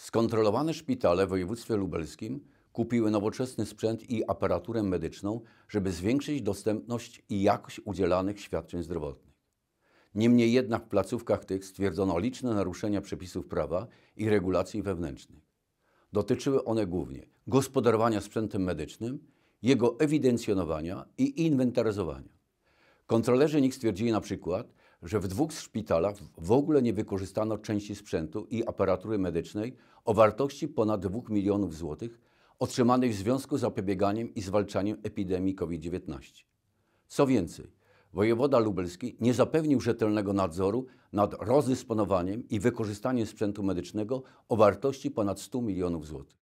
Skontrolowane szpitale w województwie lubelskim kupiły nowoczesny sprzęt i aparaturę medyczną, żeby zwiększyć dostępność i jakość udzielanych świadczeń zdrowotnych. Niemniej jednak w placówkach tych stwierdzono liczne naruszenia przepisów prawa i regulacji wewnętrznych. Dotyczyły one głównie gospodarowania sprzętem medycznym, jego ewidencjonowania i inwentaryzowania. Kontrolerzy NIK stwierdzili na przykład, że w dwóch szpitalach w ogóle nie wykorzystano części sprzętu i aparatury medycznej o wartości ponad 2 milionów złotych otrzymanej w związku z zapobieganiem i zwalczaniem epidemii COVID-19. Co więcej, wojewoda lubelski nie zapewnił rzetelnego nadzoru nad rozdysponowaniem i wykorzystaniem sprzętu medycznego o wartości ponad 100 milionów złotych.